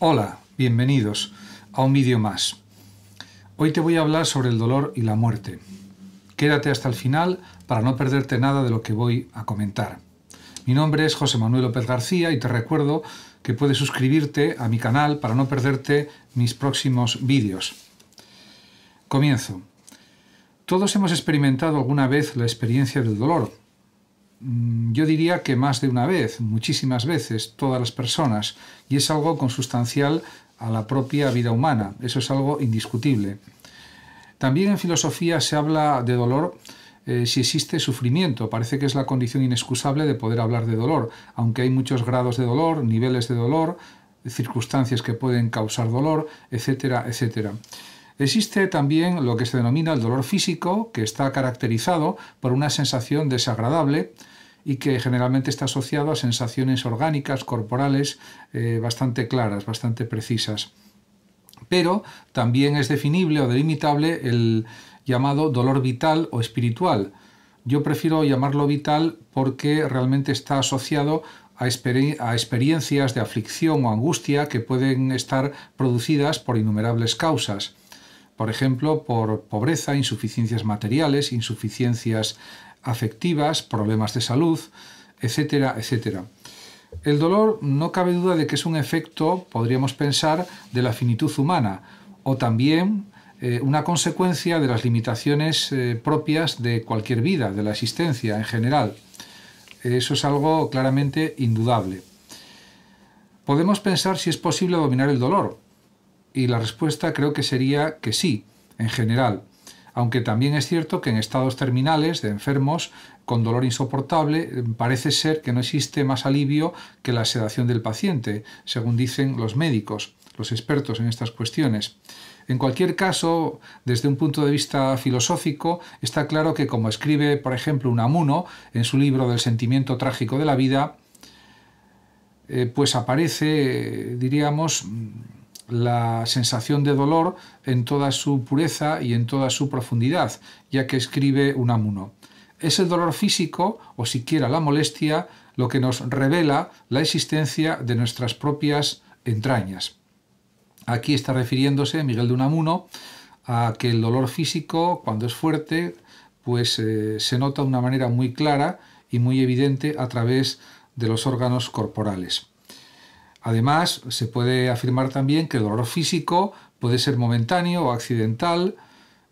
Hola, bienvenidos a un vídeo más. Hoy te voy a hablar sobre el dolor y la muerte. Quédate hasta el final para no perderte nada de lo que voy a comentar. Mi nombre es José Manuel López García y te recuerdo que puedes suscribirte a mi canal para no perderte mis próximos vídeos. Comienzo. Todos hemos experimentado alguna vez la experiencia del dolor, Mm, yo diría que más de una vez, muchísimas veces, todas las personas, y es algo consustancial a la propia vida humana, eso es algo indiscutible. También en filosofía se habla de dolor eh, si existe sufrimiento, parece que es la condición inexcusable de poder hablar de dolor, aunque hay muchos grados de dolor, niveles de dolor, circunstancias que pueden causar dolor, etcétera, etcétera. Existe también lo que se denomina el dolor físico, que está caracterizado por una sensación desagradable, y que generalmente está asociado a sensaciones orgánicas, corporales, eh, bastante claras, bastante precisas. Pero también es definible o delimitable el llamado dolor vital o espiritual. Yo prefiero llamarlo vital porque realmente está asociado a, experiencias de aflicción o angustia que pueden estar producidas por innumerables causas. Por ejemplo, por pobreza, insuficiencias materiales, insuficiencias afectivas, problemas de salud, etcétera, etcétera. El dolor no cabe duda de que es un efecto, podríamos pensar, de la finitud humana o también eh, una consecuencia de las limitaciones eh, propias de cualquier vida, de la existencia en general. Eso es algo claramente indudable. Podemos pensar si es posible dominar el dolor y la respuesta creo que sería que sí, en general aunque también es cierto que en estados terminales de enfermos con dolor insoportable eh, parece ser que no existe más alivio que la sedación del paciente, según dicen los médicos, los expertos en estas cuestiones. En cualquier caso, desde un punto de vista filosófico, está claro que como escribe, por ejemplo, amuno en su libro del sentimiento trágico de la vida, eh, pues aparece, diríamos, la sensación de dolor en toda su pureza y en toda su profundidad, ya que escribe Unamuno. Es el dolor físico, o siquiera la molestia, lo que nos revela la existencia de nuestras propias entrañas. Aquí está refiriéndose Miguel de Unamuno a que el dolor físico, cuando es fuerte, pues eh, se nota de una manera muy clara y muy evidente a través de los órganos corporales. Además, se puede afirmar también que el dolor físico puede ser momentáneo o accidental,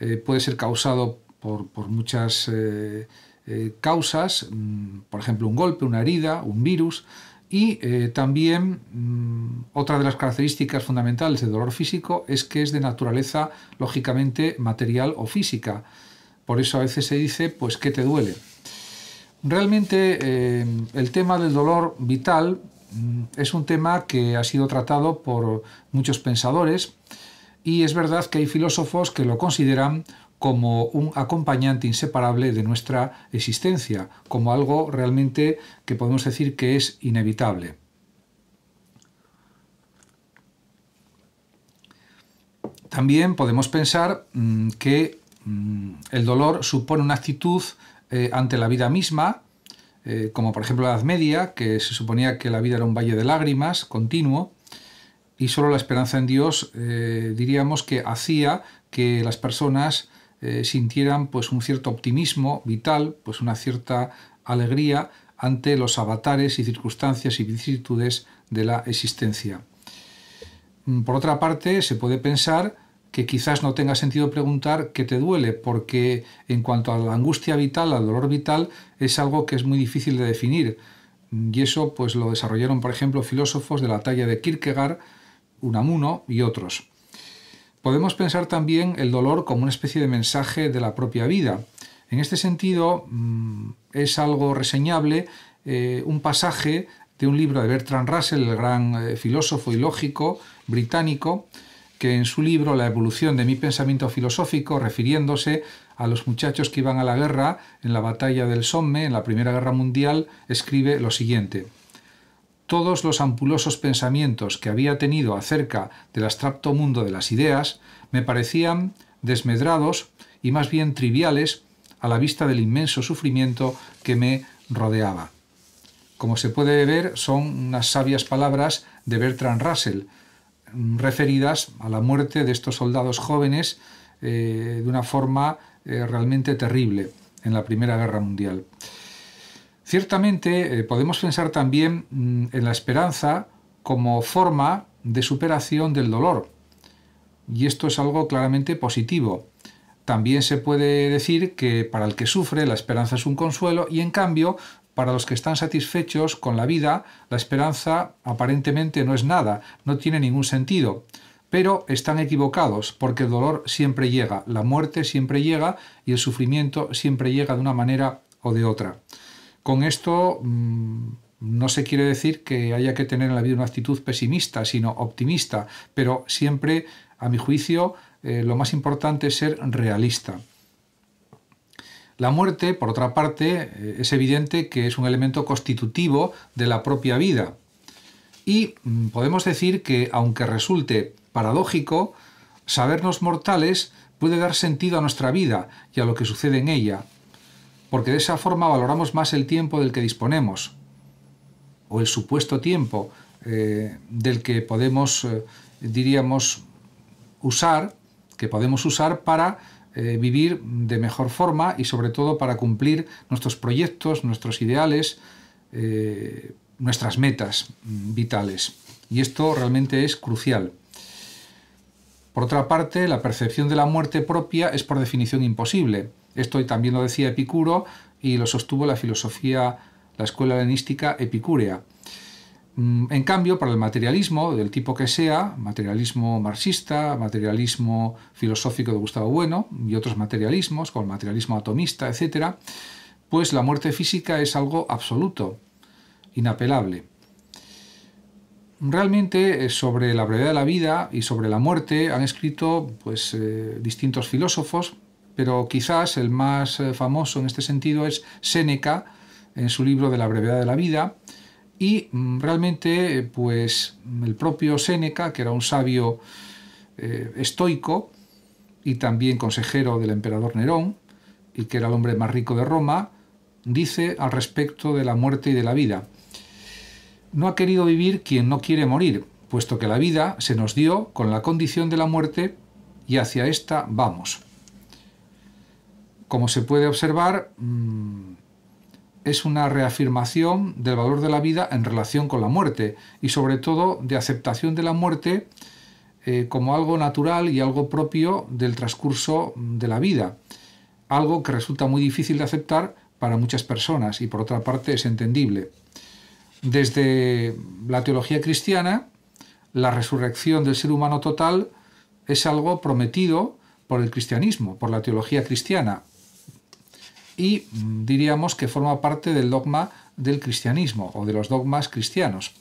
eh, puede ser causado por, muchas eh, eh, causas, mm, por ejemplo, un golpe, una herida, un virus, y también mm, otra de las características fundamentales del dolor físico es que es de naturaleza, lógicamente, material o física. Por eso a veces se dice, pues, ¿qué te duele? Realmente el tema del dolor vital Mm, es un tema que ha sido tratado por muchos pensadores y es verdad que hay filósofos que lo consideran como un acompañante inseparable de nuestra existencia, como algo realmente que podemos decir que es inevitable. También podemos pensar mm, que mm, el dolor supone una actitud eh, ante la vida misma, eh, como por ejemplo la Edad Media, que se suponía que la vida era un valle de lágrimas continuo, y solo la esperanza en Dios eh, diríamos que hacía que las personas eh, sintieran pues un cierto optimismo vital, pues una cierta alegría ante los avatares y circunstancias y vicisitudes de la existencia. Mm, por otra parte, se puede pensar que quizás no tenga sentido preguntar qué te duele, porque en cuanto a la angustia vital, al dolor vital, es algo que es muy difícil de definir. Y eso pues lo desarrollaron, por ejemplo, filósofos de la talla de Kierkegaard, Unamuno y otros. Podemos pensar también el dolor como una especie de mensaje de la propia vida. En este sentido, mm, es algo reseñable eh, un pasaje de un libro de Bertrand Russell, el gran eh, filósofo y lógico británico, que en su libro La evolución de mi pensamiento filosófico, refiriéndose a los muchachos que iban a la guerra en la batalla del Somme, en la Primera Guerra Mundial, escribe lo siguiente. Todos los ampulosos pensamientos que había tenido acerca del abstracto mundo de las ideas me parecían desmedrados y más bien triviales a la vista del inmenso sufrimiento que me rodeaba. Como se puede ver, son unas sabias palabras de Bertrand Russell, Mm, referidas a la muerte de estos soldados jóvenes eh, de una forma eh, realmente terrible en la Primera Guerra Mundial. Ciertamente eh, podemos pensar también mm, en la esperanza como forma de superación del dolor, y esto es algo claramente positivo. También se puede decir que para el que sufre la esperanza es un consuelo y en cambio para los que están satisfechos con la vida, la esperanza aparentemente no es nada, no tiene ningún sentido. Pero están equivocados, porque el dolor siempre llega, la muerte siempre llega y el sufrimiento siempre llega de una manera o de otra. Con esto mm, no se quiere decir que haya que tener en la vida una actitud pesimista, sino optimista, pero siempre, a mi juicio, eh, lo más importante es ser realista. La muerte, por otra parte, eh, es evidente que es un elemento constitutivo de la propia vida. Y mm, podemos decir que, aunque resulte paradójico, sabernos mortales puede dar sentido a nuestra vida y a lo que sucede en ella, porque de esa forma valoramos más el tiempo del que disponemos, o el supuesto tiempo eh, del que podemos, eh, diríamos, usar, que podemos usar para eh, vivir de mejor forma y sobre todo para cumplir nuestros proyectos, nuestros ideales, eh, nuestras metas vitales. Y esto realmente es crucial. Por otra parte, la percepción de la muerte propia es por definición imposible. Esto también lo decía Epicuro y lo sostuvo la filosofía, la escuela helenística epicúrea. Mm, en cambio, para el materialismo, del tipo que sea, materialismo marxista, materialismo filosófico de Gustavo Bueno y otros materialismos, como el materialismo atomista, etc., pues la muerte física es algo absoluto, inapelable. Realmente eh, sobre la brevedad de la vida y sobre la muerte han escrito pues, eh, distintos filósofos, pero quizás el más eh, famoso en este sentido es Séneca, en su libro de la brevedad de la vida, y mm, realmente, pues el propio Séneca, que era un sabio eh, estoico y también consejero del emperador Nerón, y que era el hombre más rico de Roma, dice al respecto de la muerte y de la vida. No ha querido vivir quien no quiere morir, puesto que la vida se nos dio con la condición de la muerte y hacia esta vamos. Como se puede observar, mm, es una reafirmación del valor de la vida en relación con la muerte y sobre todo de aceptación de la muerte eh, como algo natural y algo propio del transcurso de la vida, algo que resulta muy difícil de aceptar para muchas personas y por otra parte es entendible. Desde la teología cristiana, la resurrección del ser humano total es algo prometido por el cristianismo, por la teología cristiana, y diríamos que forma parte del dogma del cristianismo o de los dogmas cristianos.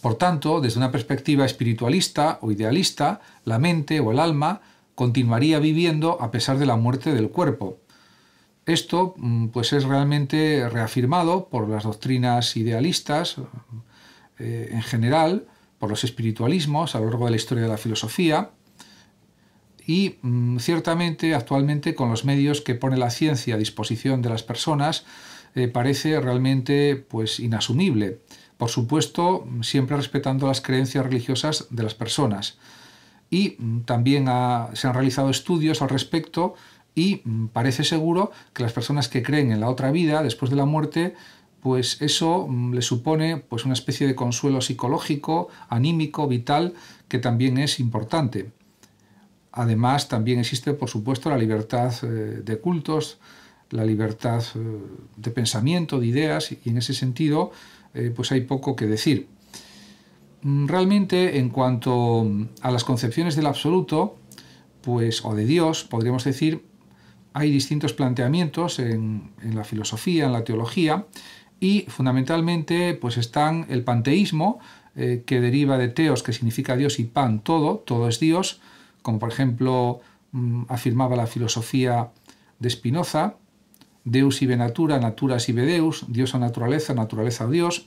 Por tanto, desde una perspectiva espiritualista o idealista, la mente o el alma continuaría viviendo a pesar de la muerte del cuerpo. Esto mm, pues es realmente reafirmado por las doctrinas idealistas eh, en general, por los espiritualismos a lo largo de la historia de la filosofía, y mm, ciertamente actualmente con los medios que pone la ciencia a disposición de las personas eh, parece realmente pues inasumible. Por supuesto, mm, siempre respetando las creencias religiosas de las personas. Y mm, también se han realizado estudios al respecto y parece seguro que las personas que creen en la otra vida después de la muerte pues eso le supone pues una especie de consuelo psicológico, anímico, vital, que también es importante. Además, también existe, por supuesto, la libertad eh, de cultos, la libertad eh, de pensamiento, de ideas, y en ese sentido, eh, pues hay poco que decir. Mm, realmente, en cuanto a las concepciones del absoluto, pues, o de Dios, podríamos decir, hay distintos planteamientos en, la filosofía, en la teología, y fundamentalmente, pues están el panteísmo, que deriva de teos, que significa Dios, y pan, todo, todo es Dios, como por ejemplo mm, afirmaba la filosofía de Spinoza, Deus y natura, natura y Deus, Dios a naturaleza, naturaleza a Dios.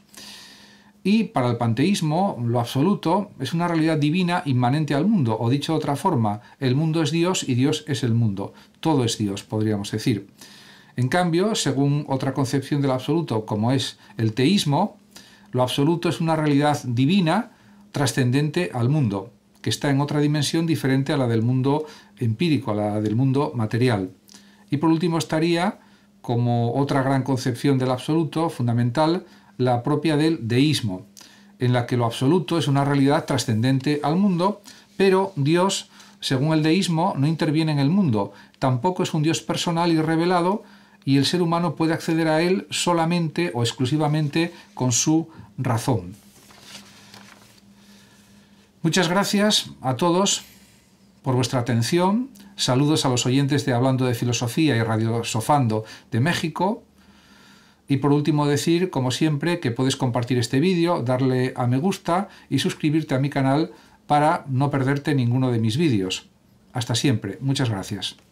Y para el panteísmo, lo absoluto es una realidad divina inmanente al mundo, o dicho de otra forma, el mundo es Dios y Dios es el mundo. Todo es Dios, podríamos decir. En cambio, según otra concepción del absoluto, como es el teísmo, lo absoluto es una realidad divina trascendente al mundo que está en otra dimensión diferente a la del mundo empírico, a la del mundo material. Y por último estaría, como otra gran concepción del absoluto fundamental, la propia del deísmo, en la que lo absoluto es una realidad trascendente al mundo, pero Dios, según el deísmo, no interviene en el mundo, tampoco es un Dios personal y revelado, y el ser humano puede acceder a él solamente o exclusivamente con su razón. Muchas gracias a todos por vuestra atención. Saludos a los oyentes de Hablando de Filosofía y Radio Sofando de México. Y por último decir, como siempre, que puedes compartir este vídeo, darle a me gusta y suscribirte a mi canal para no perderte ninguno de mis vídeos. Hasta siempre. Muchas gracias.